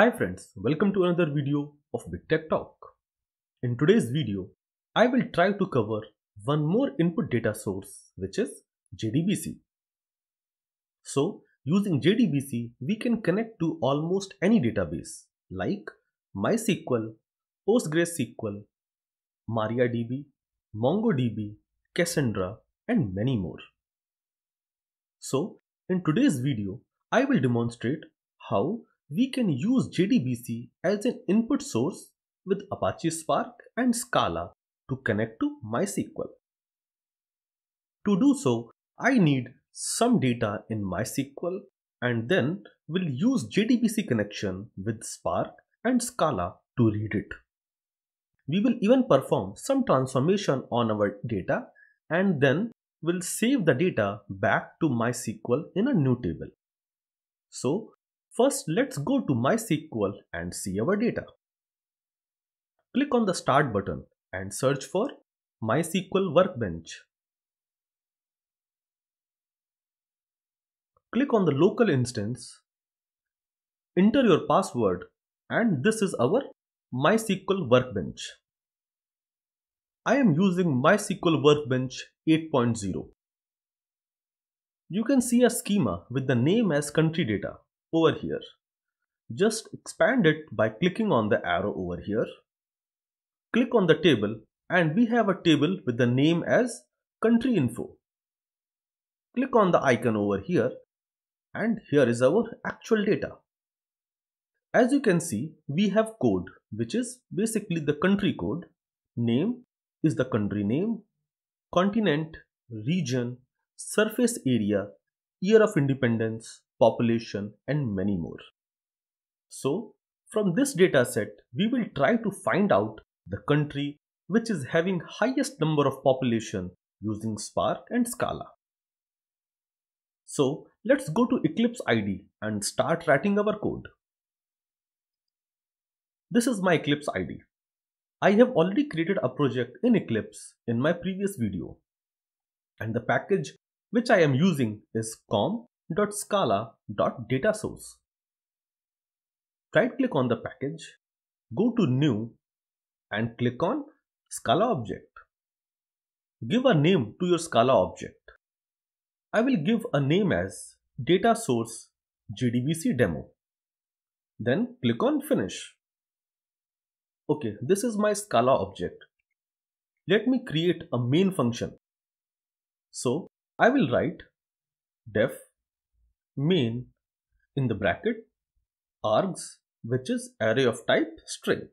Hi friends, welcome to another video of Big Tech Talk. In today's video, I will try to cover one more input data source which is JDBC. So using JDBC, we can connect to almost any database like MySQL, PostgreSQL, MariaDB, MongoDB, Cassandra and many more. So in today's video, I will demonstrate how we can use JDBC as an input source with Apache Spark and Scala to connect to MySQL. To do so, I need some data in MySQL and then will use JDBC connection with Spark and Scala to read it. We will even perform some transformation on our data and then will save the data back to MySQL in a new table. So First, let's go to MySQL and see our data. Click on the Start button and search for MySQL Workbench. Click on the local instance, enter your password and this is our MySQL Workbench. I am using MySQL Workbench 8.0. You can see a schema with the name as country data over here. Just expand it by clicking on the arrow over here. Click on the table and we have a table with the name as country info. Click on the icon over here and here is our actual data. As you can see, we have code which is basically the country code. Name is the country name, continent, region, surface area, year of independence, population and many more. So from this dataset, we will try to find out the country which is having highest number of population using Spark and Scala. So let's go to Eclipse ID and start writing our code. This is my Eclipse ID. I have already created a project in Eclipse in my previous video. And the package which I am using is com scala.data Right click on the package, go to new and click on Scala object. Give a name to your Scala object. I will give a name as data source GDBC demo. Then click on finish. Okay, this is my Scala object. Let me create a main function. So I will write def main in the bracket args which is array of type string.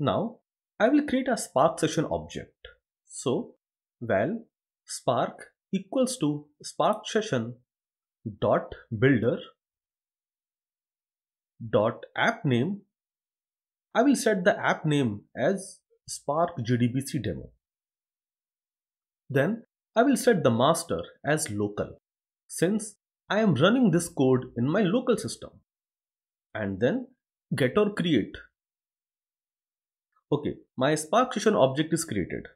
Now I will create a spark session object. So val spark equals to spark session dot builder dot app name. I will set the app name as spark gdbc demo. Then I will set the master as local since I am running this code in my local system and then get or create. Okay, my Spark session object is created.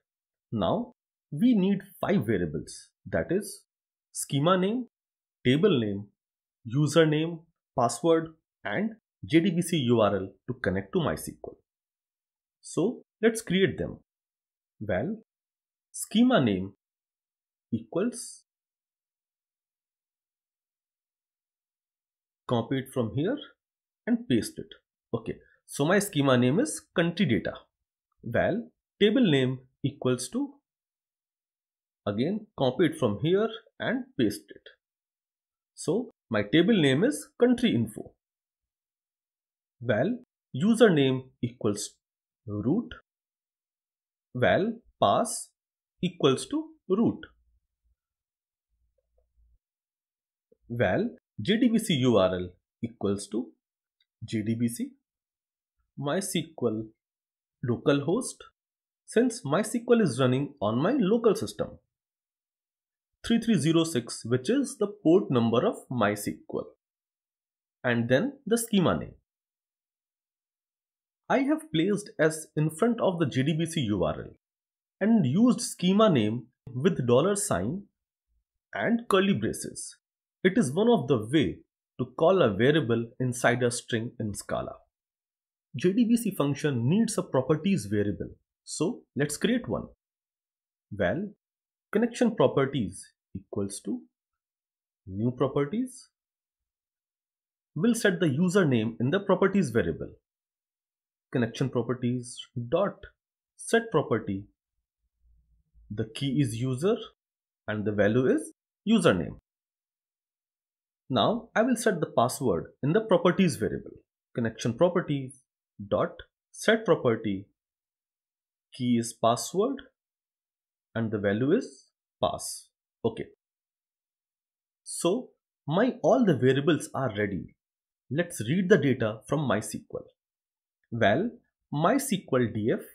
Now we need five variables that is schema name, table name, username, password and JDBC URL to connect to MySQL. So let's create them. Well, schema name equals copy it from here and paste it okay so my schema name is country data val table name equals to again copy it from here and paste it so my table name is country info val username equals root val pass equals to root Well, JDBC URL equals to JDBC MySQL localhost since MySQL is running on my local system 3306 which is the port number of MySQL and then the schema name. I have placed S in front of the JDBC URL and used schema name with dollar sign and curly braces it is one of the way to call a variable inside a string in Scala. JDBC function needs a properties variable. So let's create one. Well, connection properties equals to new properties. We'll set the username in the properties variable. Connection properties dot set property. The key is user and the value is username. Now I will set the password in the properties variable. Connection properties dot set property key is password and the value is pass. Okay. So my all the variables are ready. Let's read the data from MySQL. Well, MySQL df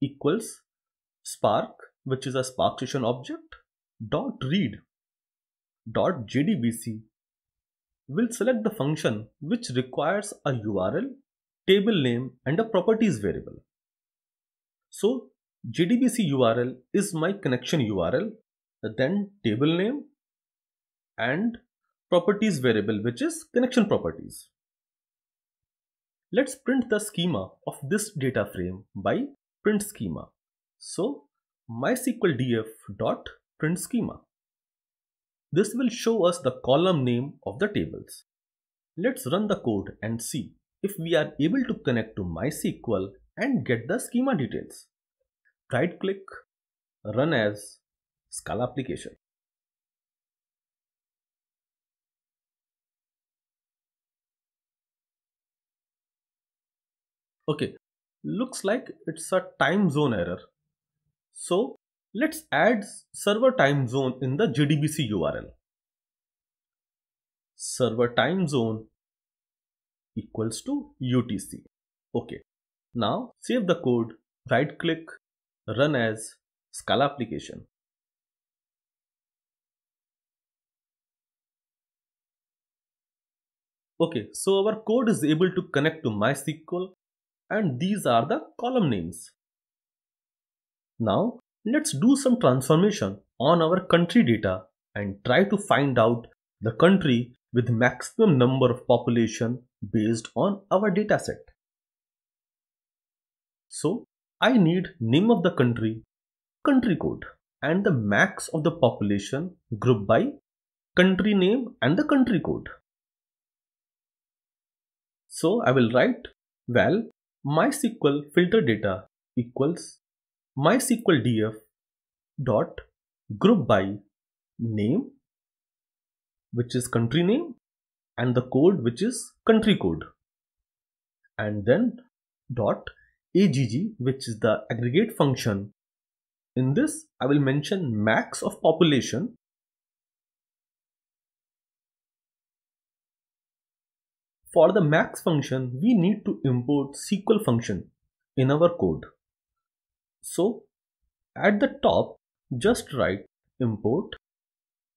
equals spark which is a spark session object dot read jdbc, we'll select the function which requires a URL, table name and a properties variable. So JDBC URL is my connection URL, then table name and properties variable which is connection properties. Let's print the schema of this data frame by print schema. So mysqldf.printSchema. df dot print schema. This will show us the column name of the tables. Let's run the code and see if we are able to connect to MySQL and get the schema details. Right click, run as Scala application. Okay, looks like it's a time zone error. So Let's add server time zone in the JDBC URL. Server time zone equals to UTC. Okay. Now save the code, right click, run as Scala application. Okay, so our code is able to connect to MySQL and these are the column names. Now Let's do some transformation on our country data and try to find out the country with maximum number of population based on our dataset. So I need name of the country, country code and the max of the population grouped by country name and the country code. So I will write val MySQL filter data equals MySQL df dot group by name which is country name and the code which is country code and then dot agg which is the aggregate function in this i will mention max of population for the max function we need to import sql function in our code so at the top, just write import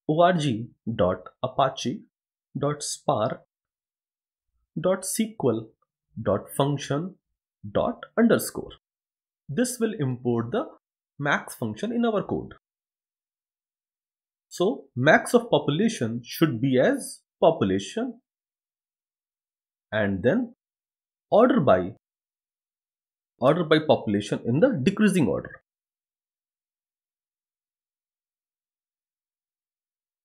org.apache.spar.sql.function underscore. This will import the max function in our code. So max of population should be as population and then order by order by population in the decreasing order.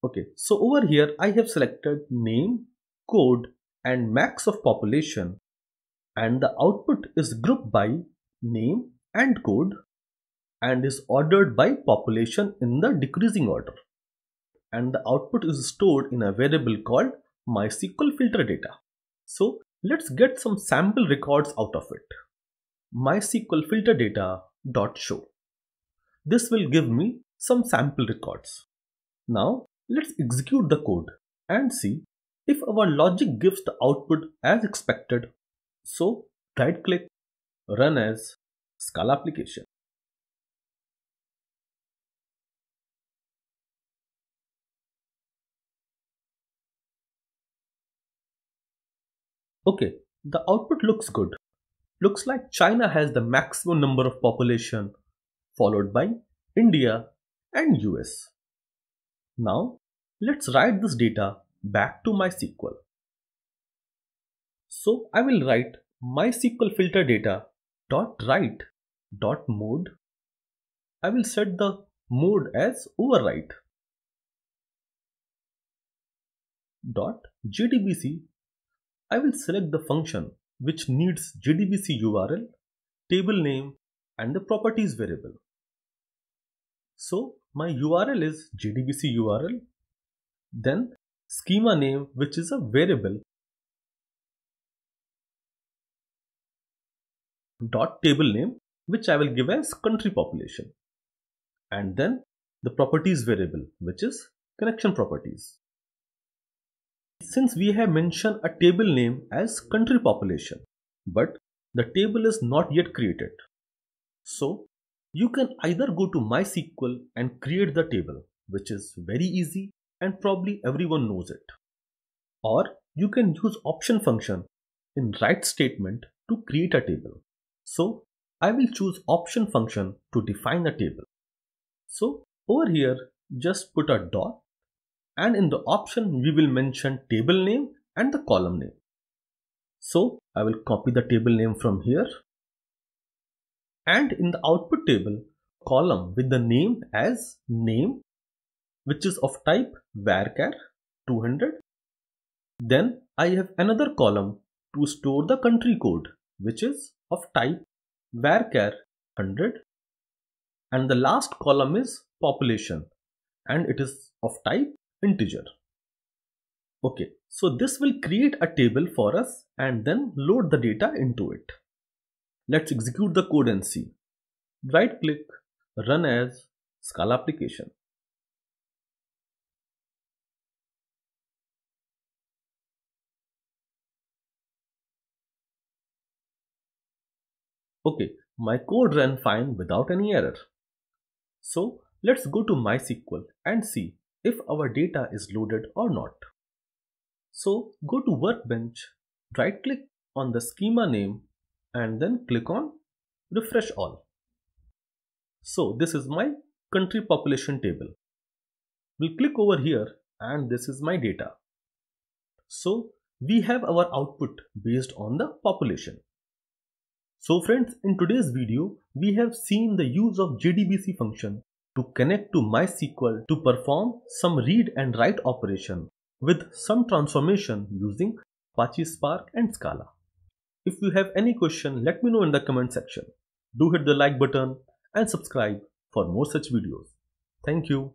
Okay, so over here I have selected name, code and max of population and the output is grouped by name and code and is ordered by population in the decreasing order. And the output is stored in a variable called MySQL filter data. So let's get some sample records out of it. MySQL filter data dot show. This will give me some sample records. Now let's execute the code and see if our logic gives the output as expected. So right click, run as Scala application. Okay, the output looks good. Looks like China has the maximum number of population, followed by India and US. Now, let's write this data back to MySQL. So I will write MySQL filter data dot write dot mode. I will set the mode as overwrite dot jdbc. I will select the function which needs JDBC URL, table name and the properties variable. So my URL is JDBC URL, then schema name which is a variable dot table name which I will give as country population and then the properties variable which is connection properties. Since we have mentioned a table name as country population, but the table is not yet created. So you can either go to MySQL and create the table, which is very easy and probably everyone knows it. Or you can use option function in write statement to create a table. So I will choose option function to define a table. So over here, just put a dot and in the option we will mention table name and the column name. So I will copy the table name from here and in the output table column with the name as name which is of type varchar 200. Then I have another column to store the country code which is of type varchar 100 and the last column is population and it is of type integer okay so this will create a table for us and then load the data into it let's execute the code and see right click run as scala application okay my code ran fine without any error so let's go to mysql and see if our data is loaded or not. So go to Workbench, right click on the schema name and then click on Refresh All. So this is my country population table. We'll click over here and this is my data. So we have our output based on the population. So friends, in today's video, we have seen the use of JDBC function to connect to MySQL to perform some read and write operation with some transformation using Apache Spark and Scala. If you have any question, let me know in the comment section. Do hit the like button and subscribe for more such videos. Thank you.